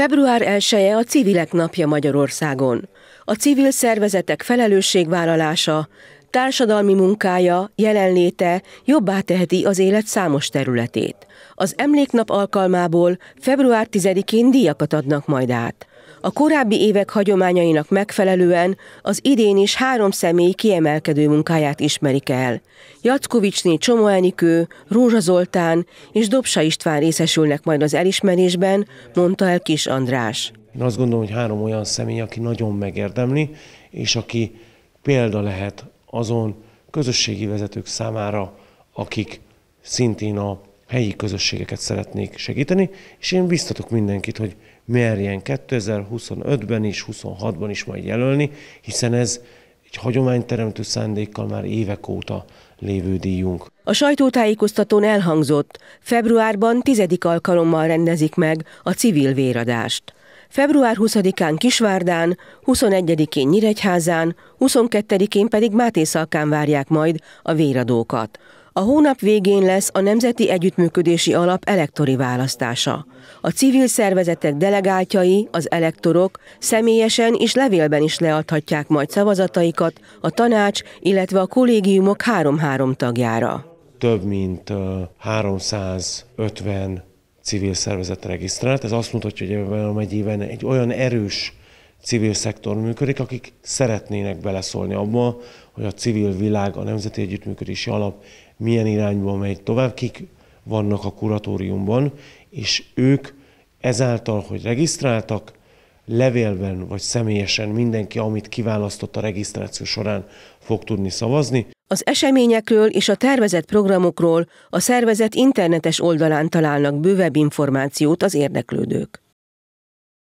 Február 1-e a Civilek Napja Magyarországon. A civil szervezetek felelősségvállalása, társadalmi munkája, jelenléte jobbá teheti az élet számos területét. Az emléknap alkalmából február 10-én díjakat adnak majd át. A korábbi évek hagyományainak megfelelően az idén is három személy kiemelkedő munkáját ismerik el. Jackovicsné Csomó Enikő, Rózsa Zoltán és Dobsa István részesülnek majd az elismerésben, mondta el Kis András. Én azt gondolom, hogy három olyan személy, aki nagyon megérdemli, és aki példa lehet azon közösségi vezetők számára, akik szintén a helyi közösségeket szeretnék segíteni, és én biztatok mindenkit, hogy merjen 2025-ben is, 26-ban is majd jelölni, hiszen ez egy hagyományteremtő szándékkal már évek óta lévő díjunk. A sajtótájékoztatón elhangzott, februárban tizedik alkalommal rendezik meg a civil véradást. Február 20-án Kisvárdán, 21-én Nyíregyházán, 22-én pedig Mátészalkán várják majd a véradókat. A hónap végén lesz a Nemzeti Együttműködési Alap elektori választása. A civil szervezetek delegáltjai, az elektorok személyesen és levélben is leadhatják majd szavazataikat a tanács, illetve a kollégiumok három-három tagjára. Több mint 350 civil szervezet regisztrált. Ez azt mutatja, hogy ebben a megyében egy olyan erős civil szektor működik, akik szeretnének beleszólni abba, hogy a civil világ, a Nemzeti Együttműködési Alap milyen irányba megy tovább, kik vannak a kuratóriumban, és ők ezáltal, hogy regisztráltak, levélben vagy személyesen mindenki, amit kiválasztott a regisztráció során fog tudni szavazni. Az eseményekről és a tervezett programokról a szervezet internetes oldalán találnak bővebb információt az érdeklődők.